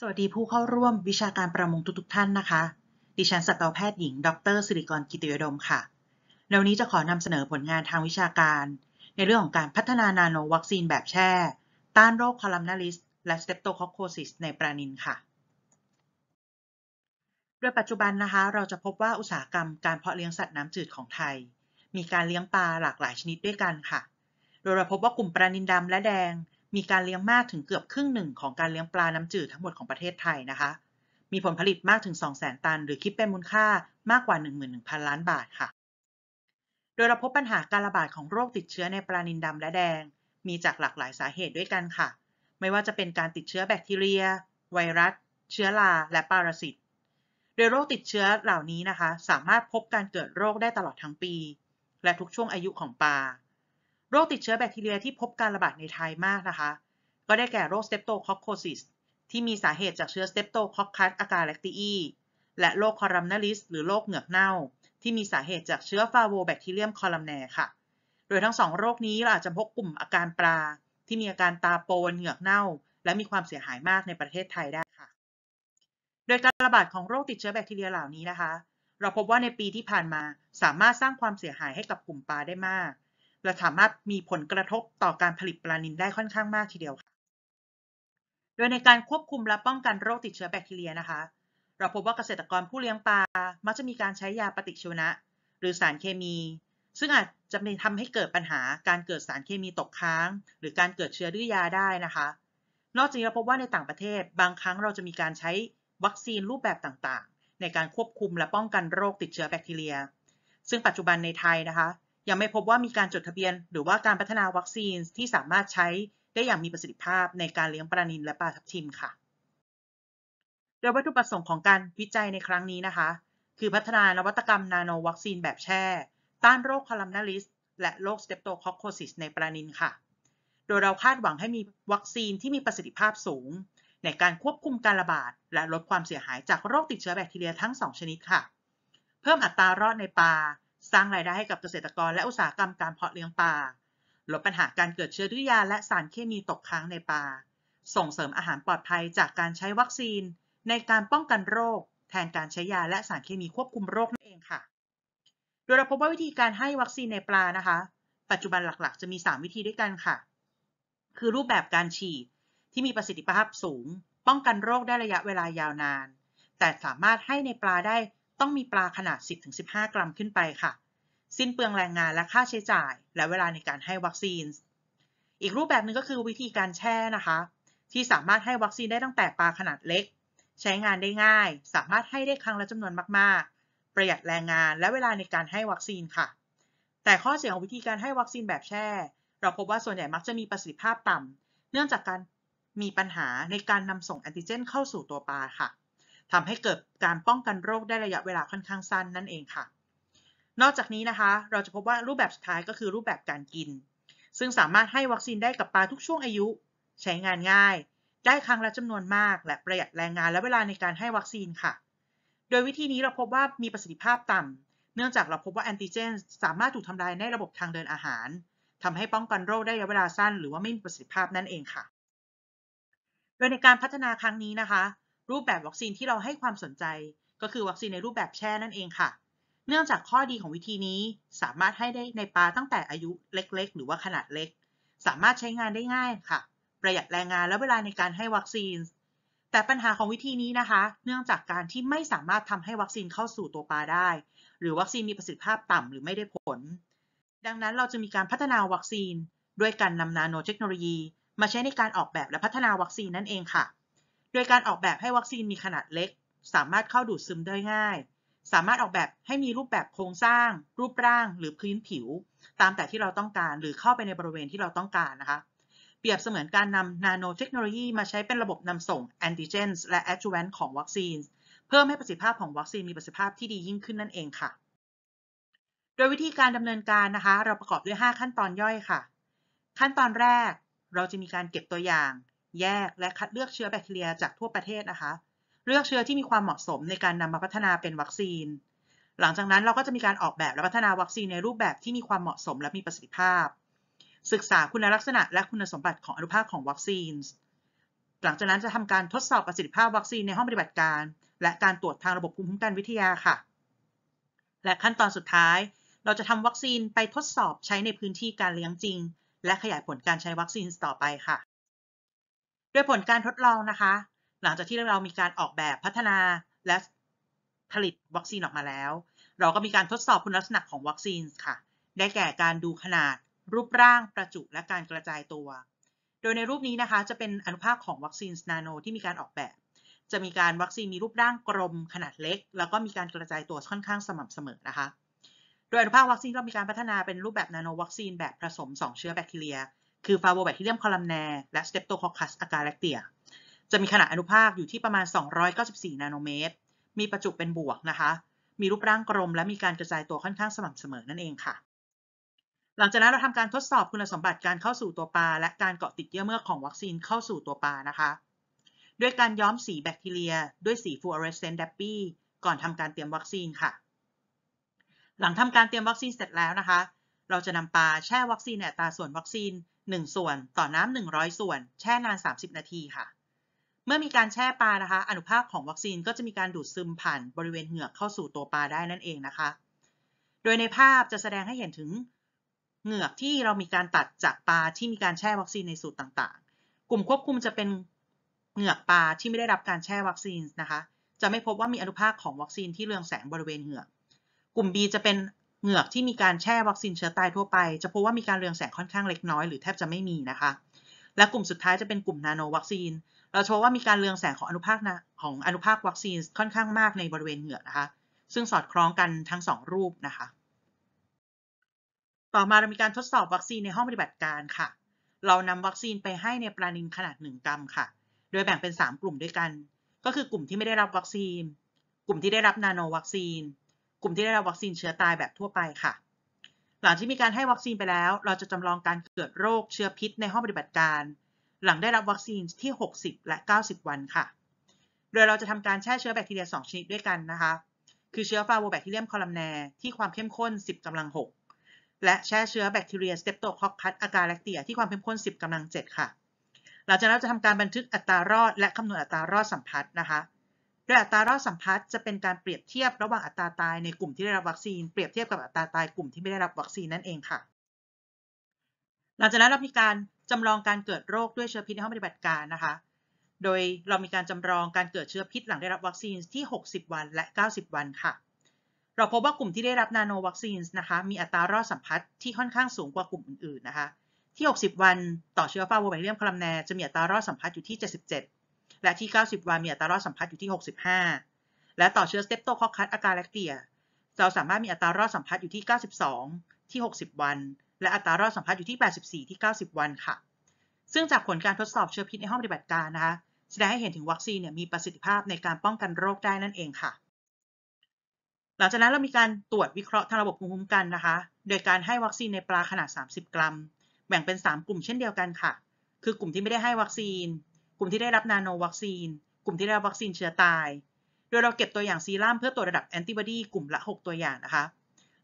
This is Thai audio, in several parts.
สวัสดีผู้เข้าร่วมวิชาการประมงทุกๆท่านนะคะ ดิฉันสัตวแพทย์หญิง ดรสิริกร กิติยดมค่ะในวันนี้จะขอนำเสนอผลงานทางวิชาการ ในเรื่องของการพัฒนานาโนวัคซีนแบบแช่ ต้านโรคคอลัมนาลิส และสเตปโตคอคโคซิสในปลานินค่ะ โดยปัจจุบันนะคะ เราจะพบว่าอุตสาหกรรมการเพาะเลี้ยงสัตว์น้ำจืดของไทย มีการเลี้ยงปลาหลากหลายชนิดด้วยกันค่ะ โดยเราพบว่ากลุ่มปลานินดำและแดงมีการเลี้ยงมากถึงเกือบครึ่งหนึ่งของการเลี้ยงปลาน้ำจืดทั้งหมดของประเทศไทยนะคะ มีผลผลิตมากถึง200,000 ตันหรือคิดเป็นมูลค่ามากกว่า11,000 ล้านบาทค่ะ โดยเราพบปัญหาการระบาดของโรคติดเชื้อในปลานิลดำและแดง มีจากหลากหลายสาเหตุด้วยกันค่ะ ไม่ว่าจะเป็นการติดเชื้อแบคทีเรีย ไวรัส เชื้อราและปรสิต โดยโรคติดเชื้อเหล่านี้นะคะ สามารถพบการเกิดโรคได้ตลอดทั้งปี และทุกช่วงอายุของปลาโรคติดเชื้อแบคทีเรียที่พบการระบาดในไทยมากนะคะ ก็ได้แก่โรคสเตปโตคอคโคซิสที่มีสาเหตุจากเชื้อสเตปโตคอคคัสอากาแลคติอี และโรคคอรัมนาลิสหรือโรคเหงือกเน่า ที่มีสาเหตุจากเชื้อฟาโวแบคทีเรียมคอรัมแนค่ะ โดยทั้งสองโรคนี้เราอาจจะพบกลุ่มอาการปลา ที่มีอาการตาโปนเหงือกเน่า และมีความเสียหายมากในประเทศไทยได้ค่ะ โดยการระบาดของโรคติดเชื้อแบคทีเรียเหล่านี้นะคะ เราพบว่าในปีที่ผ่านมาสามารถสร้างความเสียหายให้กับกลุ่มปลาได้มากและสามารถมีผลกระทบต่อการผลิตปลานิลได้ค่อนข้างมากทีเดียวค่ะ โดยในการควบคุมและป้องกันโรคติดเชื้อแบคทีเรียนะคะ เราพบว่าเกษตรกรผู้เลี้ยงปลามักจะมีการใช้ยาปฏิชีวนะ หรือสารเคมี ซึ่งอาจจะทำให้เกิดปัญหาการเกิดสารเคมีตกค้าง หรือการเกิดเชื้อดื้อยาได้นะคะ นอกจากนี้เราพบว่าในต่างประเทศบางครั้งเราจะมีการใช้วัคซีนรูปแบบต่างๆ ในการควบคุมและป้องกันโรคติดเชื้อแบคทีเรีย ซึ่งปัจจุบันในไทยนะคะยังไม่พบว่ามีการจดทะเบียนหรือว่าการพัฒนาวัคซีนที่สามารถใช้ได้อย่างมีประสิทธิภาพในการเลี้ยงปลานิลและปลาทับทิมค่ะ โดยวัตถุประสงค์ของการวิจัยในครั้งนี้นะคะ คือพัฒนานวัตกรรมนาโนวัคซีนแบบแช่ ต้านโรคคอลัมนาลิสและโรคสเตปโตคอคโคซิสในปลานิลค่ะ โดยเราคาดหวังให้มีวัคซีนที่มีประสิทธิภาพสูง ในการควบคุมการระบาด และลดความเสียหายจากโรคติดเชื้อแบคทีเรียทั้ง2ชนิดค่ะ เพิ่มอัตรารอดในปลาสร้างรายได้ให้กับเกษตรกรและอุตสาหกรรมการเพาะเลี้ยงปลา ลดปัญหาการเกิดเชื้อดุรยา และสารเคมีตกค้างในปลา ส่งเสริมอาหารปลอดภัยจากการใช้วัคซีน ในการป้องกันโรค แทนการใช้ยาและสารเคมีควบคุมโรคนั่นเองค่ะ โดยเราพบว่าวิธีการให้วัคซีนในปลานะคะ ปัจจุบันหลักๆ จะมี 3 วิธีด้วยกันค่ะ คือรูปแบบการฉีดที่มีประสิทธิภาพสูง ป้องกันโรคได้ระยะเวลายาวนาน แต่สามารถให้ในปลาได้ต้องมีปลาขนาด 10-15 กรัมขึ้นไปค่ะ สิ้นเปลืองแรงงานและค่าใช้จ่าย และเวลาในการให้วัคซีน อีกรูปแบบหนึ่งก็คือวิธีการแช่นะคะ ที่สามารถให้วัคซีนได้ตั้งแต่ปลาขนาดเล็ก ใช้งานได้ง่าย สามารถให้ได้ครั้งละจำนวนมากๆ ประหยัดแรงงานและเวลาในการให้วัคซีนค่ะ แต่ข้อเสียของวิธีการให้วัคซีนแบบแช่เราพบว่าส่วนใหญ่มักจะมีประสิทธิภาพต่ำเนื่องจากการมีปัญหาในการนำส่งแอนติเจน เข้าสู่ตัวปลาค่ะทำให้เกิดการป้องกันโรคได้ระยะเวลาค่อนข้างสั้นนั่นเองค่ะ นอกจากนี้นะคะ เราจะพบว่ารูปแบบสุดท้าย ก็คือรูปแบบการกิน ซึ่งสามารถให้วัคซีนได้กับปลาทุกช่วงอายุ ใช้งานง่าย ได้ครั้งละจำนวนมาก และประหยัดแรงงานและเวลาในการให้วัคซีนค่ะ โดยวิธีนี้เราพบว่ามีประสิทธิภาพต่ำเนื่องจากเราพบว่าแอนติเจนสามารถถูกทำลายในระบบทางเดินอาหารทำให้ป้องกันโรคได้ระยะเวลาสั้น หรือว่าไม่มีประสิทธิภาพนั่นเองค่ะ โดยในการพัฒนาครั้งนี้นะคะรูปแบบวัคซีนที่เราให้ความสนใจก็คือวัคซีนในรูปแบบแช่นั่นเองค่ะ เนื่องจากข้อดีของวิธีนี้สามารถให้ได้ในปลาตั้งแต่อายุเล็กๆ หรือว่าขนาดเล็ก สามารถใช้งานได้ง่ายค่ะ ประหยัดแรงงานและเวลาในการให้วัคซีน แต่ปัญหาของวิธีนี้นะคะ เนื่องจากการที่ไม่สามารถทำให้วัคซีนเข้าสู่ตัวปลาได้ หรือวัคซีนมีประสิทธิภาพต่ำหรือไม่ได้ผล ดังนั้นเราจะมีการพัฒนาวัคซีนด้วยการนำนาโนเทคโนโลยี มาใช้ในการออกแบบและพัฒนาวัคซีนนั่นเองค่ะดยการออกแบบให้วัคซีนมีขนาดเล็ก สามารถเข้าดูดซึมได้ง่าย สามารถออกแบบให้มีรูปแบบโครงสร้าง รูปร่าง หรือพื้นผิว ตามแต่ที่เราต้องการหรือเข้าไปในบริเวณที่เราต้องการนะคะ เปรียบเสมือนการนำนาโนเทคโนโลยีมาใช้เป็นระบบนำส่งแอนติเจนและแอดจูแวนต์ของวัคซีน เพิ่มให้ประสิทธิภาพของวัคซีนมีประสิทธิภาพที่ดียิ่งขึ้นนั่นเองค่ะ โดยวิธีการดำเนินการนะคะ เราประกอบด้วย 5 ขั้นตอนย่อยค่ะ ขั้นตอนแรกเราจะมีการเก็บตัวอย่างแยกและคัดเลือกเชื้อแบคทีเรียจากทั่วประเทศนะคะ เลือกเชื้อที่มีความเหมาะสมในการนำมาพัฒนาเป็นวัคซีน หลังจากนั้นเราก็จะมีการออกแบบและพัฒนาวัคซีนในรูปแบบที่มีความเหมาะสมและมีประสิทธิภาพ ศึกษาคุณลักษณะและคุณสมบัติของอนุภาคของวัคซีนหลังจากนั้นจะทำการทดสอบประสิทธิภาพวัคซีนในห้องปฏิบัติการ และการตรวจทางระบบภูมิคุ้มกันวิทยาค่ะ และขั้นตอนสุดท้าย เราจะทำวัคซีนไปทดสอบใช้ในพื้นที่การเลี้ยงจริง และขยายผลการใช้วัคซีนต่อไปค่ะดยผลการทดลองนะคะ หลังจากที่เรามีการออกแบบพัฒนาและผลิตวัคซีนออกมาแล้ว เราก็มีการทดสอบคุณลักษณะของวัคซีนค่ะ ได้แก่การดูขนาดรูปร่าง ประจุและการกระจายตัว โดยในรูปนี้นะคะจะเป็นอนุภาคของวัคซีนนาโนที่มีการออกแบบ จะมีการวัคซีนมีรูปร่างกลม ขนาดเล็ก แล้วก็มีการกระจายตัวค่อนข้างสม่ำเสมอนะคะ โดยอนุภาควัคซีนเรามีการพัฒนาเป็นรูปแบบนาโนวัคซีนแบบผสม2 เชื้อแบคทีเรียคือฟาโวแบคทีเรียมคอลัมแนร์และ สเตปโตคอคัส อากาแลคเตียจะมีขนาดอนุภาคอยู่ที่ประมาณ 294 นาโนเมตร มีประจุเป็นบวกนะคะ มีรูปร่างกลมและมีการกระจายตัวค่อนข้างสม่ำเสมอนั่นเองค่ะ หลังจากนั้นเราทำการทดสอบคุณสมบัติการเข้าสู่ตัวปลาและการเกาะติดเยื่อเมือกของวัคซีนเข้าสู่ตัวปลานะคะ ด้วยการย้อมสีแบคทีเรีย ด้วยสีฟูออเรสเซนต์ดปปี้ก่อนทำการเตรียมวัคซีนค่ะ หลังทำการเตรียมวัคซีนเสร็จแล้วนะคะ เราจะนำปลาแช่วัคซีนในอัตราส่วนวัคซีน1ส่วนต่อน้ำ100 ส่วนแช่นาน 30 นาทีค่ะ เมื่อมีการแช่ปลานะคะอนุภาคของวัคซีนก็จะมีการดูดซึมผ่านบริเวณเหงือกเข้าสู่ตัวปลาได้นั่นเองนะคะ โดยในภาพจะแสดงให้เห็นถึงเหงือกที่เรามีการตัดจากปลาที่มีการแช่วัคซีนในสูตรต่าง ๆ กลุ่มควบคุมจะเป็นเหงือกปลาที่ไม่ได้รับการแช่วัคซีนนะคะจะไม่พบว่ามีอนุภาคของวัคซีนที่เรืองแสงบริเวณเหงือกกลุ่ม B จะเป็นเหงือกที่มีการแช่วัคซีนเชื้อตายทั่วไป จะพบว่ามีการเรืองแสงค่อนข้างเล็กน้อยหรือแทบจะไม่มีนะคะ และกลุ่มสุดท้ายจะเป็นกลุ่มนาโนวัคซีน เราพบว่ามีการเรืองแสงของอนุภาคนะของอนุภาควัคซีนค่อนข้างมากในบริเวณเหงือกนะคะ ซึ่งสอดคล้องกันทั้ง 2 รูปนะคะ ต่อมาเรามีการทดสอบวัคซีนในห้องปฏิบัติการค่ะ เรานำวัคซีนไปให้ในปลานิลขนาด1กรัมค่ะ โดยแบ่งเป็น 3 กลุ่มด้วยกัน ก็คือกลุ่มที่ไม่ได้รับวัคซีน กลุ่มที่ได้รับนาโนวัคซีนลุ่มที่ได้รับวัคซีนเชื้อตายแบบทั่วไปค่ะ หลังที่มีการให้วัคซีนไปแล้ว เราจะจำลองการเกิดโรคเชื้อพิษในห้องปฏิบัติการ หลังได้รับวัคซีนที่ 60 และ 90 วันค่ะ โดยเราจะทำการแช่เชื้อแบคทีเรีย 2ชนิดด้วยกันนะคะ คือเชื้อฟาโวแบคทีเรียมคอลัมแนที่ความเข้มข้น 10กำลัง 6 และแช่เชื้อแบคทีเรียสเตปโตคอคคัสอากาแลกเตียที่ความเข้มข้น 10กำลัง 7 ค่ะหลังจากนั้นจะทำการบันทึกอัตรารอดและคำนวณอัตรารอดสัมพัทธ์นะคะโดยอัตรารอดสัมพัทธ์จะเป็นการเปรียบเทียบระหว่างอัตราตายในกลุ่มที่ได้รับวัคซีนเปรียบเทียบกับอัตราตายกลุ่มที่ไม่ได้รับวัคซีนนั่นเองค่ะหลังจากนั้นเรามีการจำลองการเกิดโรคด้วยเชื้อพิษในห้องปฏิบัติการนะคะ โดยเรามีการจำลองการเกิดเชื้อพิษหลังได้รับวัคซีนที่ 60 วันและ 90 วันค่ะ เราพบว่ากลุ่มที่ได้รับนาโนวัคซีนนะคะมีอัตรารอดสัมพัทธ์ที่ค่อนข้างสูงกว่ากลุ่มอื่นๆนะคะ ที่ 60 วันต่อเชื้อฟาโวแบคทีเรียมคลัมแน จะมีอัตรารอดสัมพัทธ์อยู่ที่77และที่ 90 วันมีอัตรารอดสัมผัสอยู่ที่ 65 และต่อเชื้อสเตปโตคอคัสอาการแลคเตีย เราสามารถมีอัตรารอดสัมผัสอยู่ที่ 92 ที่ 60 วัน และอัตรารอดสัมผัสอยู่ที่ 84 ที่ 90 วันค่ะ ซึ่งจากผลการทดสอบเชื้อพิษในห้องปฏิบัติการนะคะ แสดงให้เห็นถึงวัคซีนเนี่ยมีประสิทธิภาพในการป้องกันโรคได้นั่นเองค่ะ หลังจากนั้นเรามีการตรวจวิเคราะห์ทางระบบภูมิคุ้มกันนะคะ โดยการให้วัคซีนในปลาขนาด 30 กรัม แบ่งเป็น 3 กลุ่มเช่นเดียวกันค่ะ คือกลุ่มที่ไม่ได้ให้วัคซีนกลุ่มที่ได้รับนาโนวัคซีน กลุ่มที่ได้รับวัคซีนเชื้อตาย โดยเราเก็บตัวอย่างซีรั่มเพื่อตรวจระดับแอนติบอดีกลุ่มละ 6 ตัวอย่างนะคะ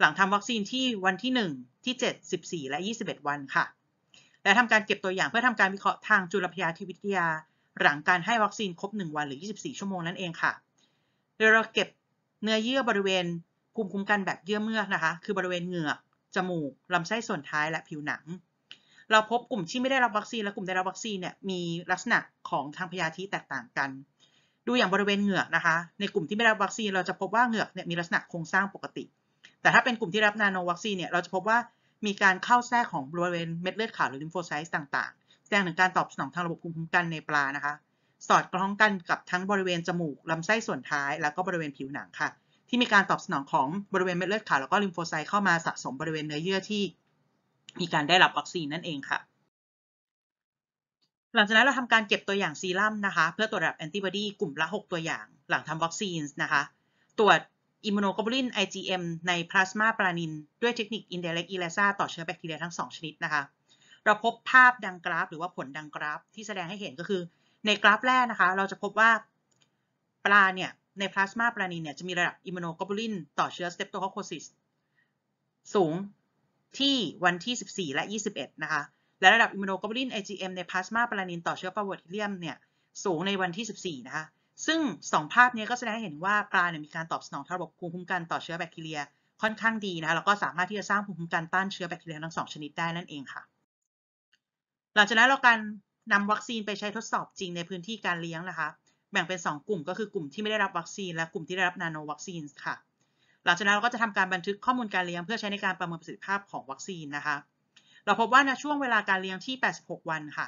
หลังทำวัคซีนที่วันที่ 1 ที่7 14 และ 21 วันค่ะ และทำการเก็บตัวอย่างเพื่อทำการวิเคราะห์ทางจุลพยาธิวิทยา หลังการให้วัคซีนครบ 1 วันหรือ 24 ชั่วโมงนั่นเองค่ะ โดยเราเก็บเนื้อเยื่อบริเวณภูมิคุ้มกันแบบเยื่อเมือกนะคะ คือบริเวณเหงือก จมูก ลำไส้ส่วนท้าย และผิวหนังเราพบกลุ่มที่ไม่ได้รับวัคซีนและกลุ่มได้รับวัคซีนเนี่ยมีลักษณะของทางพยาธิแตกต่างกัน ดูอย่างบริเวณเหงือกนะคะ ในกลุ่มที่ไม่รับวัคซีนเราจะพบว่าเหงือกเนี่ยมีลักษณะโครงสร้างปกติ แต่ถ้าเป็นกลุ่มที่รับนาโนวัคซีนเนี่ยเราจะพบว่ามีการเข้าแทรกของบริเวณเม็ดเลือดขาวหรือลิมโฟไซต์ต่างๆ แสดงถึงการตอบสนองทางระบบภูมิคุ้มกันในปลานะคะ สอดคล้องกันกับทั้งบริเวณจมูกลำไส้ส่วนท้าย แล้วก็บริเวณผิวหนังค่ะ ที่มีการตอบสนองของบริเวณเม็ดเลือดขาวแล้วก็ลิมโฟไซต์เข้ามาสะสมบริเวณเนื้อเยื่อที่มีการได้รับวัคซีนนั่นเองค่ะ หลังจากนั้นเราทำการเก็บตัวอย่างซีรัมนะคะเพื่อตรวจรดับแอนติบอดีกลุ่มละ 6 ตัวอย่างหลังทำวัคซีนนะคะตรวจอิมมูโนกลบูลิน IgM ในพลาสมาปรานินด้วยเทคนิค indirect ELISA ต่อเชื้อแบคทีเรียทั้ง 2 ชนิดนะคะเราพบภาพดังกราฟหรือว่าผลดังกราฟที่แสดงให้เห็นก็คือ ในกราฟแรกนะคะ เราจะพบว่าปลาเนี่ยในพลาสมาปรานินเนี่ยจะมีระดับอิมมูโนกลบูลินต่อเชื้อสเตปโตคอคโคซิสสูงที่วันที่ 14 และ 21 นะคะ และระดับอิมมูโนโกลูบิน IgM ในพลาสมาปรานินต่อเชื้อปาวัิเลียมเนี่ยสูงในวันที่ 14 นะคะ ซึ่ง 2 ภาพนี้ก็แสดงให้เห็นว่าปลาเนี่ยมีการตอบสนองระบบภูมิคุ้มกันต่อเชื้อแบคทีเรียค่อนข้างดีนะคะ แล้วก็สามารถที่จะสร้างภูมิคุ้มกันต้านเชื้อแบคทีเรียทั้งสองชนิดได้นั่นเองค่ะ หลังจากนั้นเราการนำวัคซีนไปใช้ทดสอบจริงในพื้นที่การเลี้ยงนะคะ แบ่งเป็น 2 กลุ่มก็คือกลุ่มที่ไม่ได้รับวัคซีน และกลุ่มที่ได้รับนาโนวัคซีนค่ะหลังจากนั้นเราก็จะทำการบันทึกข้อมูลการเลี้ยงเพื่อใช้ในการประเมินประสิทธิภาพของวัคซีนนะคะ เราพบว่าในช่วงเวลาการเลี้ยงที่ 86 วันค่ะ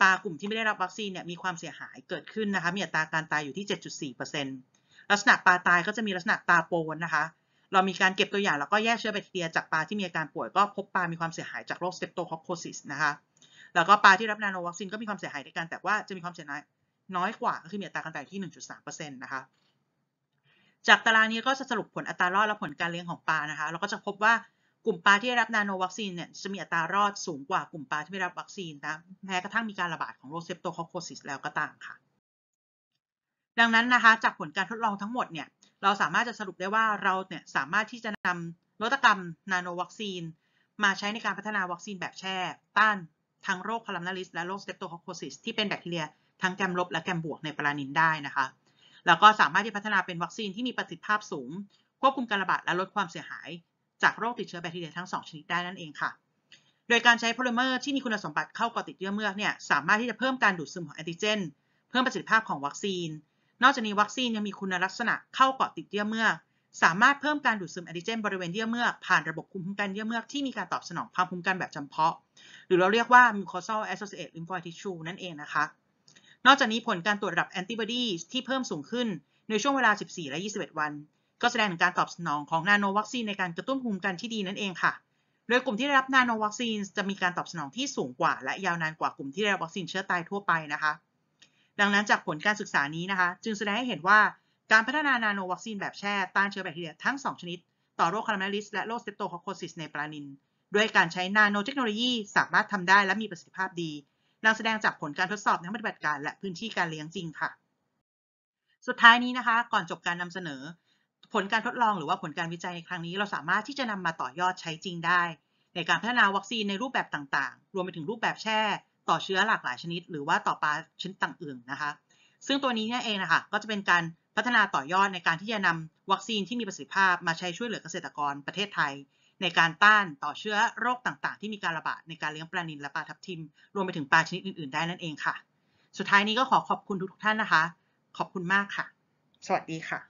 ปลากลุ่มที่ไม่ได้รับวัคซีนเนี่ยมีความเสียหายเกิดขึ้นนะคะมีอัตราการตายอยู่ที่ 7.4%ลักษณะปลาตายก็จะมีลักษณะตาโปนนะคะ เรามีการเก็บตัวอย่างแล้วก็แยกเชื้อแบคทีเรียจากปลาที่มีอาการป่วยก็พบปลา มีความเสียหายจากโรคสเตปโตคอคโคซิสนะคะ แล้วก็ปลาที่รับนาโนวัคซีนก็มีความเสียหายในการแต่ว่าจะมีความเสียหายน้อยกว่าก็คือมีอัตราการตายที่1.3%นะคะจากตารางนี้ก็จะสรุปผลอัตรารอดและผลการเลี้ยงของปลานะคะเราก็จะพบว่ากลุ่มปลาที่ได้รับนาโนวัคซีนเนี่ยจะมีอัตรารอดสูงกว่ากลุ่มปลาที่ไม่รับวัคซีนนะแม้กระทั่งมีการระบาดของโรคเซปโตคอคโคซิสแล้วก็ตามค่ะ ดังนั้นนะคะจากผลการทดลองทั้งหมดเนี่ยเราสามารถจะสรุปได้ว่าเราเนี่ยสามารถที่จะนำนวัตกรรมนาโนวัคซีน มาใช้ในการพัฒนาวัคซีนแบบแช่ต้านทั้งโรคพารามนาลิสและโรคเซปโตคอคโคซิสที่เป็นแบคทีเรียทั้งแกมลบและแกมบวกในปลานินได้นะคะแล้วก็สามารถที่พัฒนาเป็นวัคซีนที่มีประสิทธิภาพสูง ควบคุมการระบาดและลดความเสียหาย จากโรคติดเชื้อแบคทีเรียทั้ง 2 ชนิดได้นั่นเองค่ะ โดยการใช้โพลิเมอร์ที่มีคุณสมบัติเข้าก่อติดเยื่อเมือกเนี่ยสามารถที่จะเพิ่มการดูดซึมของแอนติเจน เพิ่มประสิทธิภาพของวัคซีน นอกจากนี้วัคซีนยังมีคุณลักษณะเข้ากาะติดเยื่อเมือกสามารถเพิ่มการดูดซึมแอนติเจนบริเวณเยื่อเมือกผ่านระบบภูมิคุ้มกันเยื่อเมือกที่มีการตอบสนองภูมิคุ้มกันแบบจำเพาะ หรือเราเรียกว่า mucosal associated lymphoid tissue นั่นเองนะคะนอกจากนี้ผลการตรวจระดับแอนติบอดีที่เพิ่มสูงขึ้นในช่วงเวลา 14 และ 21 วัน ก็แสดงถึงการตอบสนองของนาโนวัคซีนในการกระตุ้นภูมิกันที่ดีนั่นเองค่ะ โดยกลุ่มที่ได้รับนาโนวัคซีนจะมีการตอบสนองที่สูงกว่าและยาวนานกว่ากลุ่มที่ได้รับวัคซีนเชื้อตายทั่วไปนะคะ ดังนั้นจากผลการศึกษานี้นะคะ จึงแสดงให้เห็นว่า การพัฒนานาโนวัคซีนแบบแช่ต้านเชื้อแบคทีเรียทั้ง2ชนิดต่อโรคคาราเมลิสและโรคสเตปโตคอคโคซิสในปลานินด้วยการใช้นาโนเทคโนโลยีสามารถทำได้และมีประสิทธิภาพดีดังแสดงจากผลการทดสอบนักปฏิบัติการและพื้นที่การเลี้ยงจริงค่ะ สุดท้ายนี้นะคะ ก่อนจบการนำเสนอ ผลการทดลองหรือว่าผลการวิจัยในครั้งนี้ เราสามารถที่จะนำมาต่อยอดใช้จริงได้ ในการพัฒนาวัคซีนในรูปแบบต่างๆ รวมไปถึงรูปแบบแช่ ต่อเชื้อหลากหลายชนิด หรือว่าต่อปลาชนิดต่างๆนะคะ ซึ่งตัวนี้เนี่ยเองนะคะก็จะเป็นการพัฒนาต่อยอดในการที่จะนำวัคซีนที่มีประสิทธิภาพมาใช้ช่วยเหลือเกษตรกรประเทศไทยในการต้านต่อเชื้อโรคต่างๆ ที่มีการระบาดในการเลี้ยงปลานิลและปลาทับทิมรวมไปถึงปลาชนิดอื่นๆได้นั่นเองค่ะ สุดท้ายนี้ก็ขอขอบคุณทุกท่านนะคะ ขอบคุณมากค่ะ สวัสดีค่ะ